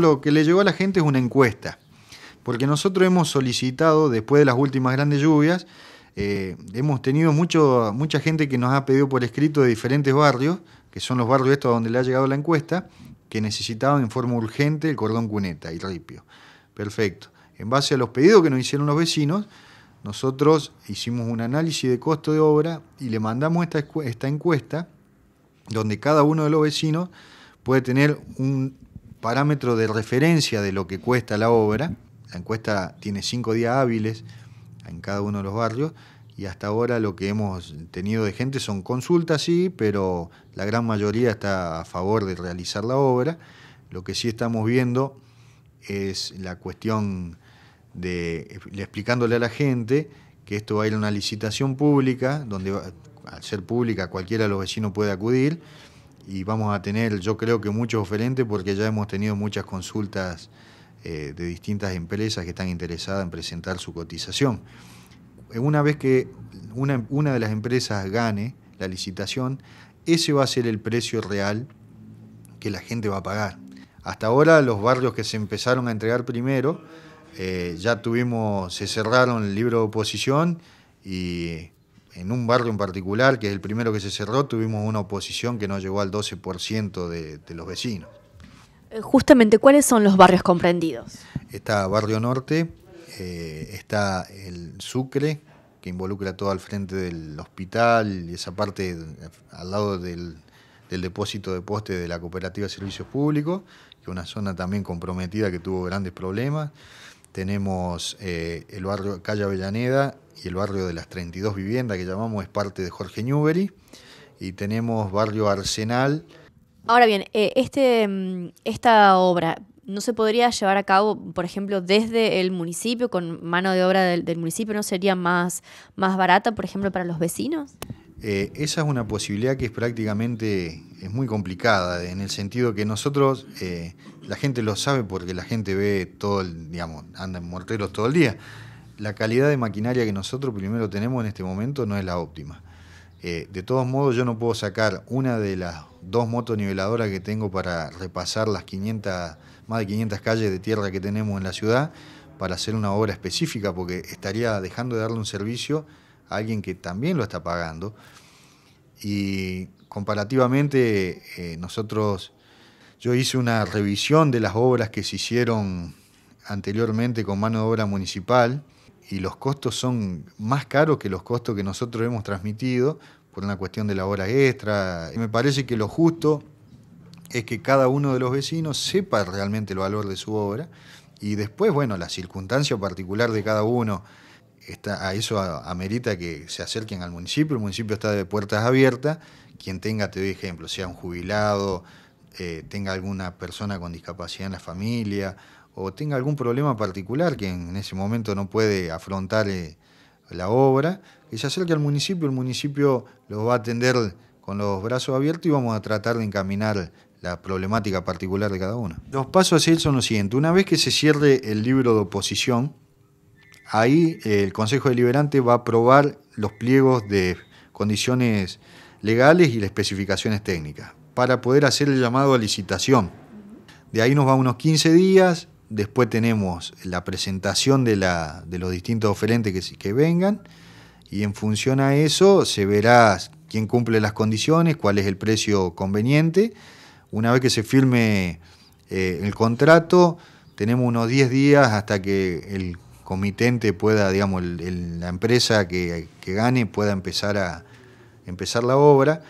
lo que le llegó a la gente es una encuesta, porque nosotros hemos solicitado, después de las últimas grandes lluvias, eh, hemos tenido mucho, mucha gente que nos ha pedido por escrito de diferentes barrios, que son los barrios estos donde le ha llegado la encuesta, que necesitaban en forma urgente el cordón cuneta y ripio. Perfecto. En base a los pedidos que nos hicieron los vecinos, nosotros hicimos un análisis de costo de obra y le mandamos esta encuesta donde cada uno de los vecinos puede tener un parámetro de referencia de lo que cuesta la obra. La encuesta tiene cinco días hábiles en cada uno de los barrios y hasta ahora lo que hemos tenido de gente son consultas, sí, pero la gran mayoría está a favor de realizar la obra. Lo que sí estamos viendo es la cuestión de explicándole a la gente que esto va a ir a una licitación pública, donde al ser pública cualquiera de los vecinos puede acudir y vamos a tener, yo creo que muchos oferentes, porque ya hemos tenido muchas consultas eh, de distintas empresas que están interesadas en presentar su cotización. Eh, una vez que una, de las empresas gane la licitación, ese va a ser el precio real que la gente va a pagar. Hasta ahora los barrios que se empezaron a entregar primero, eh, ya tuvimos, se cerraron el libro de oposición y en un barrio en particular, que es el primero que se cerró, tuvimos una oposición que no llegó al 12% de, los vecinos. Eh, justamente, ¿cuáles son los barrios comprendidos? Está Barrio Norte, eh, está el Sucre, que involucra todo al frente del hospital, y esa parte al lado del, del depósito de poste de la Cooperativa de Servicios Públicos, que es una zona también comprometida que tuvo grandes problemas tenemos eh, el barrio Calle Avellaneda y el barrio de las 32 viviendas que llamamos es parte de Jorge Newbery y tenemos barrio Arsenal. Ahora bien, eh, este, mm, esta obra no se podría llevar a cabo, por ejemplo, desde el municipio, con mano de obra del, municipio, ¿no sería más, más barata, por ejemplo, para los vecinos? Eh, esa es una posibilidad que es prácticamente es muy complicada, en el sentido que nosotros, eh, la gente lo sabe porque la gente ve todo el, digamos, anda en morteros todo el día. La calidad de maquinaria que nosotros primero tenemos en este momento no es la óptima. Eh, de todos modos, yo no puedo sacar una de las dos motos niveladoras que tengo para repasar las 500, más de 500 calles de tierra que tenemos en la ciudad para hacer una obra específica, porque estaría dejando de darle un servicio alguien que también lo está pagando. Y comparativamente, eh, nosotros, yo hice una revisión de las obras que se hicieron anteriormente con mano de obra municipal y los costos son más caros que los costos que nosotros hemos transmitido por una cuestión de la hora extra. Y me parece que lo justo es que cada uno de los vecinos sepa realmente el valor de su obra y después, bueno, la circunstancia particular de cada uno a eso amerita que se acerquen al municipio, el municipio está de puertas abiertas, quien tenga, te doy ejemplo, sea un jubilado, eh, tenga alguna persona con discapacidad en la familia o tenga algún problema particular que en ese momento no puede afrontar eh, la obra, que se acerque al municipio, el municipio lo va a atender con los brazos abiertos y vamos a tratar de encaminar la problemática particular de cada uno. Los pasos a seguir son los siguientes. Una vez que se cierre el libro de oposición, ahí eh, el Consejo Deliberante va a aprobar los pliegos de condiciones legales y las especificaciones técnicas para poder hacer el llamado a licitación. De ahí nos va unos 15 días, después tenemos la presentación de, los distintos oferentes que, vengan y en función a eso se verá quién cumple las condiciones, cuál es el precio conveniente. Una vez que se firme eh, el contrato, tenemos unos 10 días hasta que el comitente pueda, digamos, la empresa que, que, gane pueda empezar a empezar la obra.